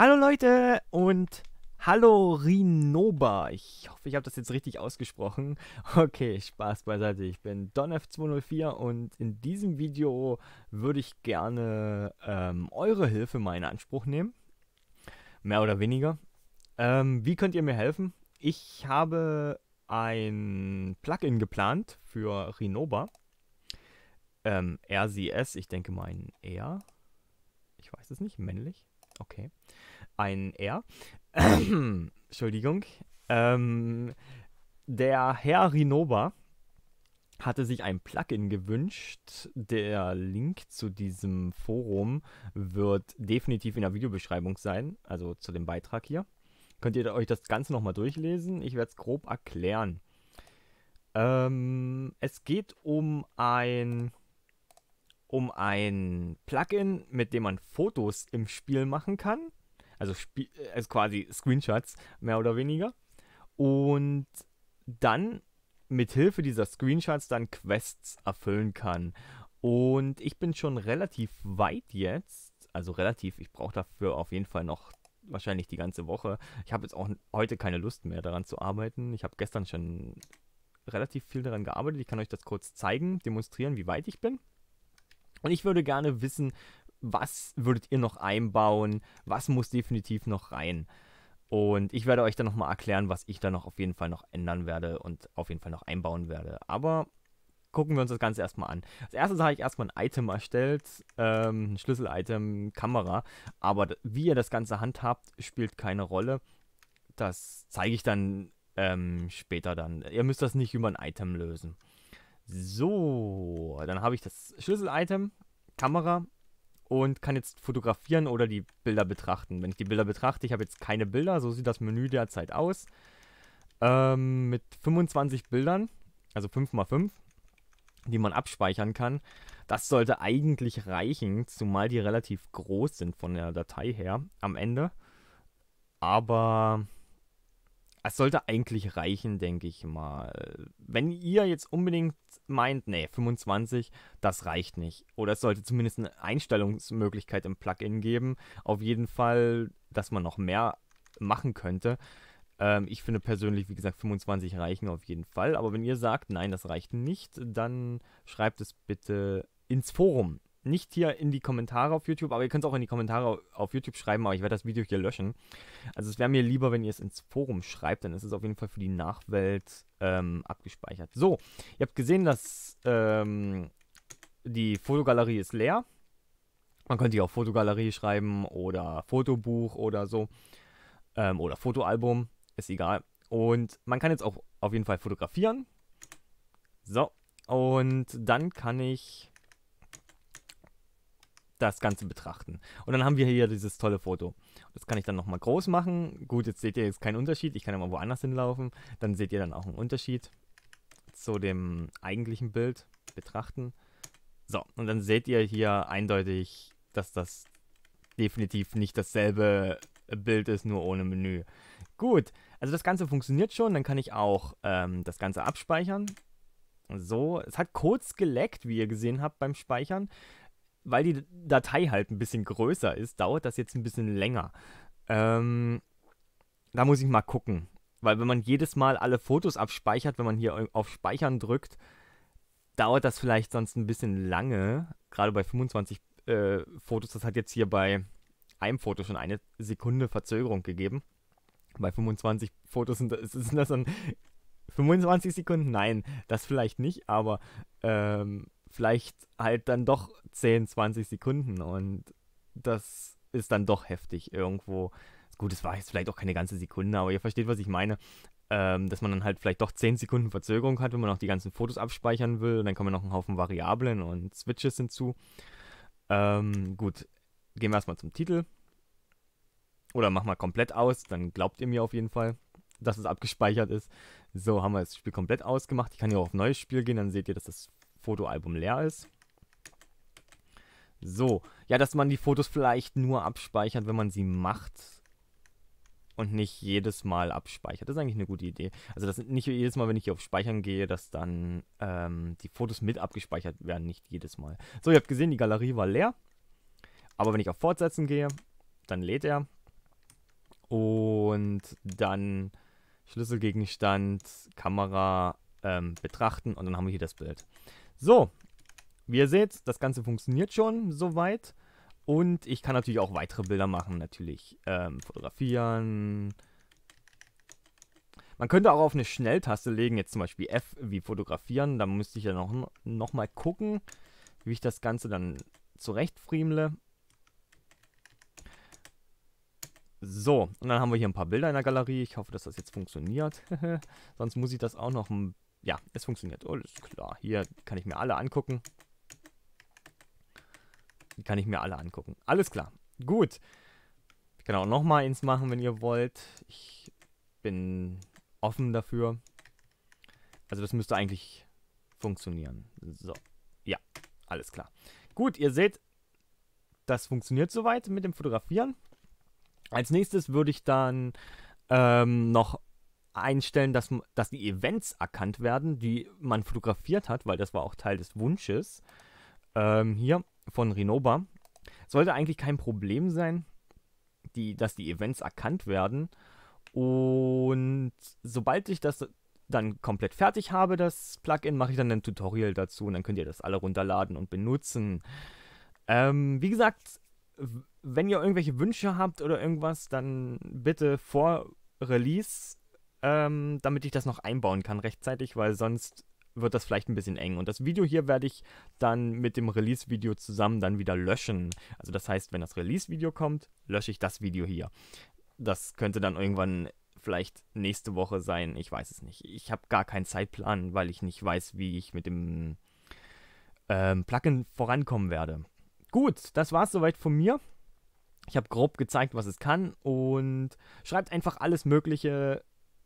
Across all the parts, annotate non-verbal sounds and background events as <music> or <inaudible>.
Hallo Leute und hallo Rinoba. Ich hoffe, ich habe das jetzt richtig ausgesprochen. <laughs> Okay, Spaß beiseite. Ich bin DonF204 und in diesem Video würde ich gerne ähm, eure Hilfe mal in Anspruch nehmen. Mehr oder weniger. Ähm, wie könnt ihr mir helfen? Ich habe ein Plugin geplant für Rinoba. Ähm, RCS, ich denke mal ein R. Ich weiß es nicht, männlich. Okay. Ein R. <clears throat> Entschuldigung. Ähm, der Herr Rinoba hatte sich ein Plugin gewünscht. Der Link zu diesem Forum wird definitiv in der Videobeschreibung sein, also zu dem Beitrag hier. Könnt ihr euch das Ganze nochmal durchlesen? Ich werde es grob erklären. Ähm, es geht um ein um ein Plugin, mit dem man Fotos im Spiel machen kann. Also, äh, also quasi Screenshots, mehr oder weniger. Und dann mit Hilfe dieser Screenshots dann Quests erfüllen kann. Und ich bin schon relativ weit jetzt. Also relativ, ich brauche dafür auf jeden Fall noch wahrscheinlich die ganze Woche. Ich habe jetzt auch heute keine Lust mehr daran zu arbeiten. Ich habe gestern schon relativ viel daran gearbeitet. Ich kann euch das kurz zeigen, demonstrieren, wie weit ich bin. Und ich würde gerne wissen, was würdet ihr noch einbauen? Was muss definitiv noch rein? Und ich werde euch dann nochmal erklären, was ich dann noch auf jeden Fall noch ändern werde und auf jeden Fall noch einbauen werde. Aber gucken wir uns das Ganze erstmal an. Als erstes habe ich erstmal ein Item erstellt, ähm, ein Schlüssel-Item, Kamera. Aber wie ihr das Ganze handhabt, spielt keine Rolle. Das zeige ich dann ähm, später dann. Ihr müsst das nicht über ein Item lösen. So, dann habe ich das Schlüssel-Item, Kamera und kann jetzt fotografieren oder die Bilder betrachten. Wenn ich die Bilder betrachte, ich habe jetzt keine Bilder, so sieht das Menü derzeit aus. Ähm, mit 25 Bildern, also 5x5, die man abspeichern kann. Das sollte eigentlich reichen, zumal die relativ groß sind von der Datei her am Ende. Aber es sollte eigentlich reichen, denke ich mal. Wenn ihr jetzt unbedingt meint, nee, 25, das reicht nicht. Oder es sollte zumindest eine Einstellungsmöglichkeit im Plugin geben. Auf jeden Fall, dass man noch mehr machen könnte. Ähm, ich finde persönlich, wie gesagt, 25 reichen auf jeden Fall. Aber wenn ihr sagt, nein, das reicht nicht, dann schreibt es bitte ins Forum nicht hier in die Kommentare auf YouTube, aber ihr könnt es auch in die Kommentare auf YouTube schreiben, aber ich werde das Video hier löschen. Also es wäre mir lieber, wenn ihr es ins Forum schreibt, dann ist es auf jeden Fall für die Nachwelt ähm, abgespeichert. So, ihr habt gesehen, dass ähm, die Fotogalerie ist leer. Man könnte hier auch Fotogalerie schreiben oder Fotobuch oder so. Ähm, oder Fotoalbum, ist egal. Und man kann jetzt auch auf jeden Fall fotografieren. So, und dann kann ich das Ganze betrachten. Und dann haben wir hier dieses tolle Foto. Das kann ich dann nochmal groß machen. Gut, jetzt seht ihr jetzt keinen Unterschied. Ich kann ja mal woanders hinlaufen. Dann seht ihr dann auch einen Unterschied zu dem eigentlichen Bild betrachten. So, und dann seht ihr hier eindeutig, dass das definitiv nicht dasselbe Bild ist, nur ohne Menü. Gut, also das Ganze funktioniert schon. Dann kann ich auch ähm, das Ganze abspeichern. So, es hat kurz geleckt, wie ihr gesehen habt beim Speichern weil die Datei halt ein bisschen größer ist, dauert das jetzt ein bisschen länger. Ähm, da muss ich mal gucken. Weil wenn man jedes Mal alle Fotos abspeichert, wenn man hier auf Speichern drückt, dauert das vielleicht sonst ein bisschen lange. Gerade bei 25 äh, Fotos, das hat jetzt hier bei einem Foto schon eine Sekunde Verzögerung gegeben. Bei 25 Fotos sind das, <laughs> sind das dann 25 Sekunden? Nein, das vielleicht nicht, aber ähm, vielleicht halt dann doch 10, 20 Sekunden und das ist dann doch heftig irgendwo. Gut, es war jetzt vielleicht auch keine ganze Sekunde, aber ihr versteht, was ich meine. Ähm, dass man dann halt vielleicht doch 10 Sekunden Verzögerung hat, wenn man auch die ganzen Fotos abspeichern will. Und dann kommen noch einen Haufen Variablen und Switches hinzu. Ähm, gut, gehen wir erstmal zum Titel. Oder mach mal komplett aus, dann glaubt ihr mir auf jeden Fall, dass es abgespeichert ist. So, haben wir das Spiel komplett ausgemacht. Ich kann hier auch auf Neues Spiel gehen, dann seht ihr, dass das Fotoalbum leer ist. So, ja, dass man die Fotos vielleicht nur abspeichert, wenn man sie macht und nicht jedes Mal abspeichert. Das ist eigentlich eine gute Idee. Also, dass nicht jedes Mal, wenn ich hier auf Speichern gehe, dass dann ähm, die Fotos mit abgespeichert werden, nicht jedes Mal. So, ihr habt gesehen, die Galerie war leer. Aber wenn ich auf Fortsetzen gehe, dann lädt er. Und dann Schlüsselgegenstand, Kamera ähm, betrachten und dann haben wir hier das Bild. So, wie ihr seht, das Ganze funktioniert schon soweit. Und ich kann natürlich auch weitere Bilder machen, natürlich. Ähm, fotografieren. Man könnte auch auf eine Schnelltaste legen, jetzt zum Beispiel F wie fotografieren. Da müsste ich ja noch, noch mal gucken, wie ich das Ganze dann zurechtfriemle. So, und dann haben wir hier ein paar Bilder in der Galerie. Ich hoffe, dass das jetzt funktioniert. <laughs> Sonst muss ich das auch noch ein ja, es funktioniert. Oh, alles klar. Hier kann ich mir alle angucken. Die kann ich mir alle angucken. Alles klar. Gut. Ich kann auch nochmal eins machen, wenn ihr wollt. Ich bin offen dafür. Also das müsste eigentlich funktionieren. So. Ja, alles klar. Gut, ihr seht, das funktioniert soweit mit dem Fotografieren. Als nächstes würde ich dann ähm, noch einstellen, dass, dass die Events erkannt werden, die man fotografiert hat, weil das war auch Teil des Wunsches. Ähm, hier von Renoba. Sollte eigentlich kein Problem sein, die, dass die Events erkannt werden. Und sobald ich das dann komplett fertig habe, das Plugin, mache ich dann ein Tutorial dazu und dann könnt ihr das alle runterladen und benutzen. Ähm, wie gesagt, wenn ihr irgendwelche Wünsche habt oder irgendwas, dann bitte vor Release ähm, damit ich das noch einbauen kann rechtzeitig, weil sonst wird das vielleicht ein bisschen eng. Und das Video hier werde ich dann mit dem Release-Video zusammen dann wieder löschen. Also das heißt, wenn das Release-Video kommt, lösche ich das Video hier. Das könnte dann irgendwann vielleicht nächste Woche sein, ich weiß es nicht. Ich habe gar keinen Zeitplan, weil ich nicht weiß, wie ich mit dem ähm, Plugin vorankommen werde. Gut, das war es soweit von mir. Ich habe grob gezeigt, was es kann und schreibt einfach alles Mögliche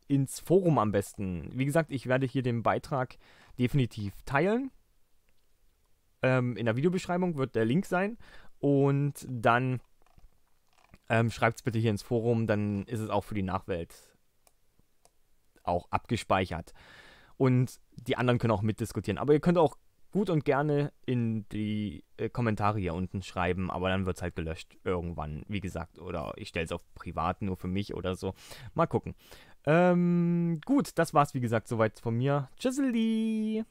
ins Forum am besten. Wie gesagt, ich werde hier den Beitrag definitiv teilen. Ähm, in der Videobeschreibung wird der Link sein. Und dann ähm, schreibt es bitte hier ins Forum, dann ist es auch für die Nachwelt auch abgespeichert. Und die anderen können auch mitdiskutieren. Aber ihr könnt auch gut und gerne in die äh, Kommentare hier unten schreiben, aber dann wird es halt gelöscht irgendwann, wie gesagt. Oder ich stelle es auf privat nur für mich oder so. Mal gucken. Ähm, gut, das war's, wie gesagt, soweit von mir. Tschüsseli!